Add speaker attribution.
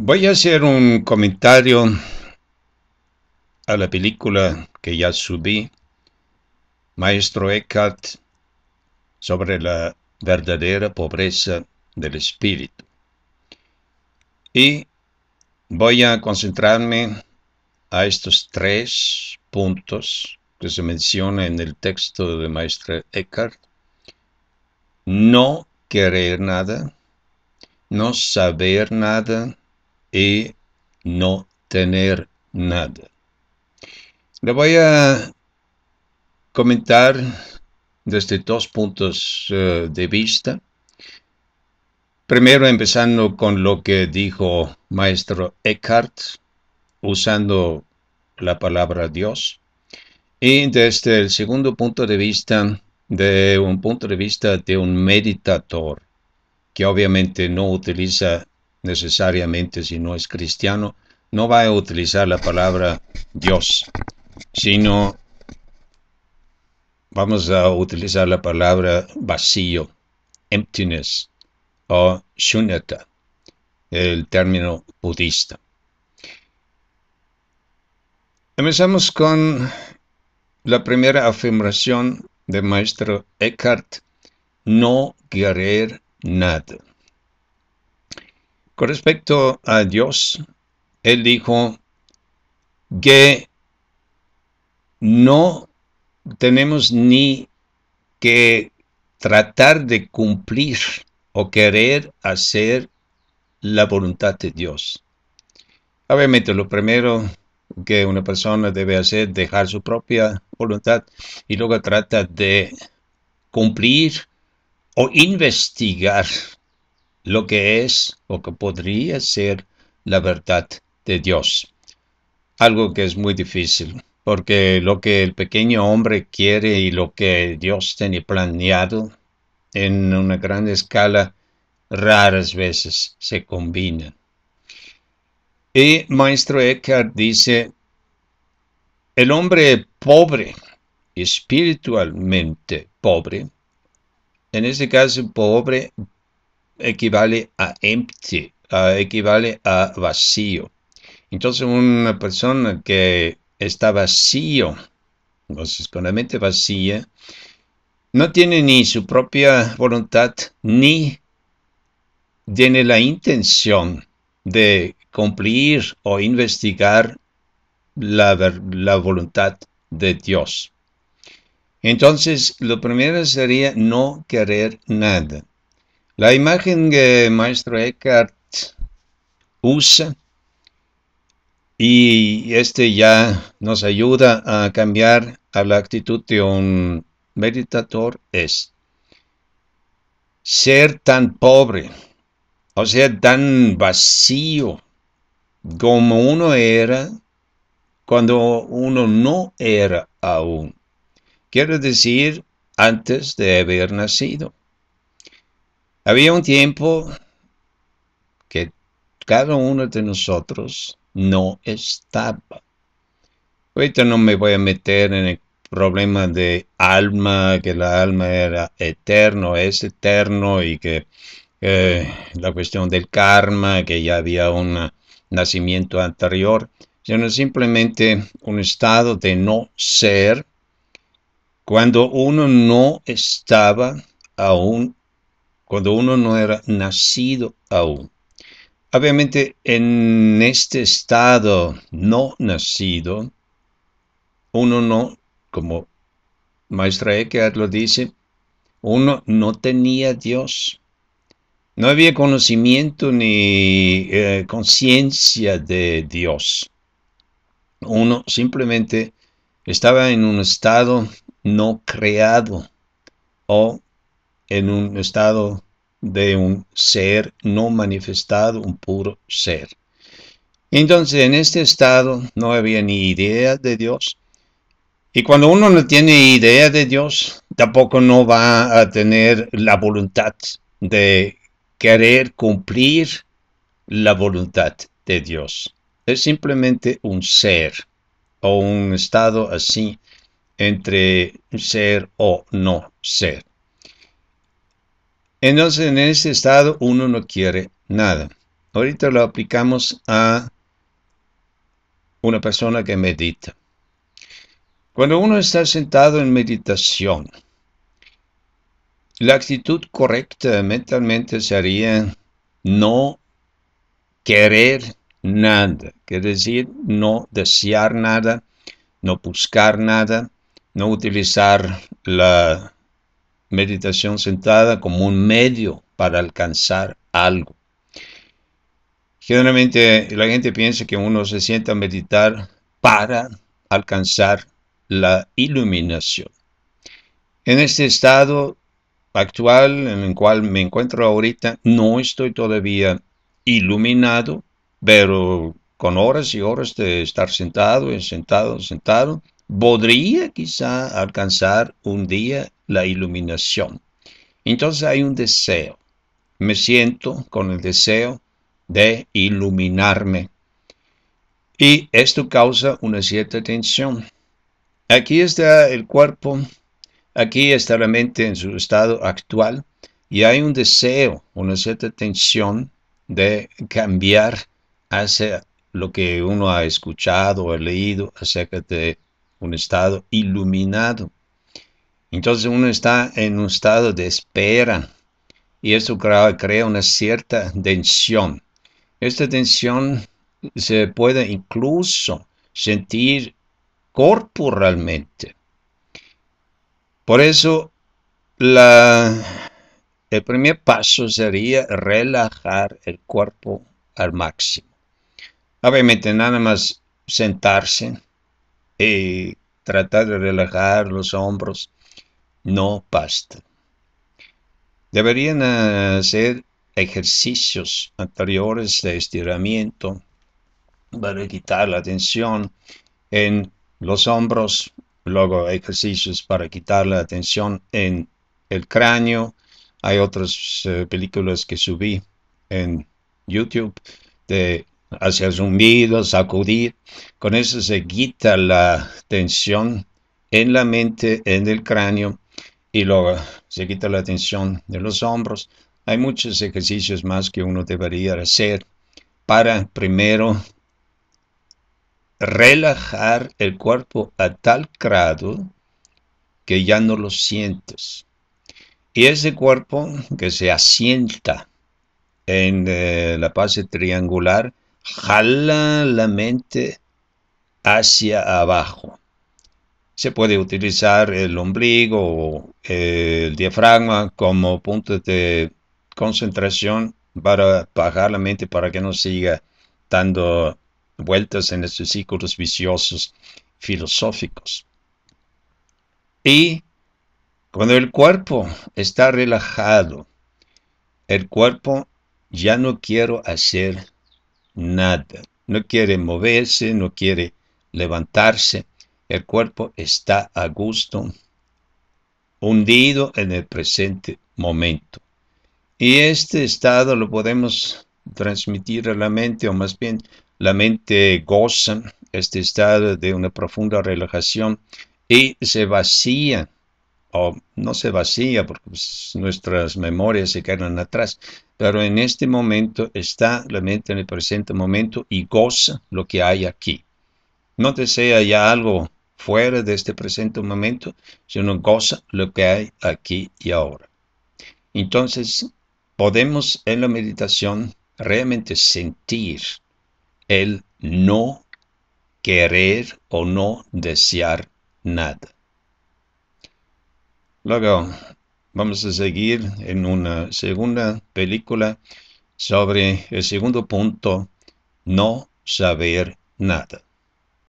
Speaker 1: Voy a hacer un comentario a la película que ya subí, Maestro Eckhart, sobre la verdadera pobreza del espíritu. Y voy a concentrarme a estos tres puntos que se menciona en el texto de Maestro Eckhart. No querer nada, no saber nada, y no tener nada. Le voy a comentar desde dos puntos eh, de vista. Primero, empezando con lo que dijo maestro Eckhart, usando la palabra Dios. Y desde el segundo punto de vista, de un punto de vista de un meditador, que obviamente no utiliza necesariamente si no es cristiano, no va a utilizar la palabra Dios, sino vamos a utilizar la palabra vacío, emptiness o shunyata, el término budista. Empezamos con la primera afirmación de maestro Eckhart, no querer nada. Con respecto a Dios, él dijo que no tenemos ni que tratar de cumplir o querer hacer la voluntad de Dios. Obviamente lo primero que una persona debe hacer es dejar su propia voluntad y luego trata de cumplir o investigar lo que es o que podría ser la verdad de Dios. Algo que es muy difícil, porque lo que el pequeño hombre quiere y lo que Dios tiene planeado en una gran escala raras veces se combinan. Y maestro Eckhart dice, el hombre pobre, espiritualmente pobre, en este caso pobre equivale a empty, equivale a vacío. Entonces una persona que está vacío, entonces con la mente vacía, no tiene ni su propia voluntad ni tiene la intención de cumplir o investigar la, la voluntad de Dios. Entonces, lo primero sería no querer nada. La imagen que Maestro Eckhart usa y este ya nos ayuda a cambiar a la actitud de un meditador es ser tan pobre, o sea, tan vacío como uno era cuando uno no era aún. Quiero decir, antes de haber nacido. Había un tiempo que cada uno de nosotros no estaba. Ahorita no me voy a meter en el problema de alma, que la alma era eterno, es eterno y que eh, la cuestión del karma, que ya había un nacimiento anterior, sino simplemente un estado de no ser cuando uno no estaba aún cuando uno no era nacido aún. Obviamente en este estado no nacido, uno no, como Maestra Eckhart lo dice, uno no tenía Dios. No había conocimiento ni eh, conciencia de Dios. Uno simplemente estaba en un estado no creado o en un estado de un ser no manifestado, un puro ser. Entonces, en este estado no había ni idea de Dios. Y cuando uno no tiene idea de Dios, tampoco no va a tener la voluntad de querer cumplir la voluntad de Dios. Es simplemente un ser o un estado así entre ser o no ser. Entonces, en ese estado uno no quiere nada. Ahorita lo aplicamos a una persona que medita. Cuando uno está sentado en meditación, la actitud correcta mentalmente sería no querer nada, quiere decir no desear nada, no buscar nada, no utilizar la meditación sentada como un medio para alcanzar algo. Generalmente la gente piensa que uno se sienta a meditar para alcanzar la iluminación. En este estado actual en el cual me encuentro ahorita, no estoy todavía iluminado, pero con horas y horas de estar sentado, sentado, sentado, podría quizá alcanzar un día la iluminación. Entonces hay un deseo. Me siento con el deseo de iluminarme. Y esto causa una cierta tensión. Aquí está el cuerpo, aquí está la mente en su estado actual y hay un deseo, una cierta tensión de cambiar hacia lo que uno ha escuchado o leído acerca de un estado iluminado. Entonces uno está en un estado de espera y eso crea una cierta tensión. Esta tensión se puede incluso sentir corporalmente. Por eso la, el primer paso sería relajar el cuerpo al máximo. Obviamente nada más sentarse y tratar de relajar los hombros no basta. Deberían eh, hacer ejercicios anteriores de estiramiento para quitar la tensión en los hombros, luego ejercicios para quitar la tensión en el cráneo. Hay otras eh, películas que subí en YouTube de hacer zumbidos, sacudir. Con eso se quita la tensión en la mente, en el cráneo y luego se quita la tensión de los hombros. Hay muchos ejercicios más que uno debería hacer para primero relajar el cuerpo a tal grado que ya no lo sientes. Y ese cuerpo que se asienta en eh, la base triangular jala la mente hacia abajo. Se puede utilizar el ombligo o eh, el diafragma como punto de concentración para bajar la mente para que no siga dando vueltas en estos círculos viciosos filosóficos. Y cuando el cuerpo está relajado, el cuerpo ya no quiere hacer nada, no quiere moverse, no quiere levantarse el cuerpo está a gusto, hundido en el presente momento. Y este estado lo podemos transmitir a la mente, o más bien la mente goza este estado de una profunda relajación y se vacía, o no se vacía porque pues, nuestras memorias se quedan atrás, pero en este momento está la mente en el presente momento y goza lo que hay aquí. No desea ya algo fuera de este presente momento, sino goza lo que hay aquí y ahora. Entonces, podemos en la meditación realmente sentir el no querer o no desear nada. Luego, vamos a seguir en una segunda película sobre el segundo punto, no saber nada.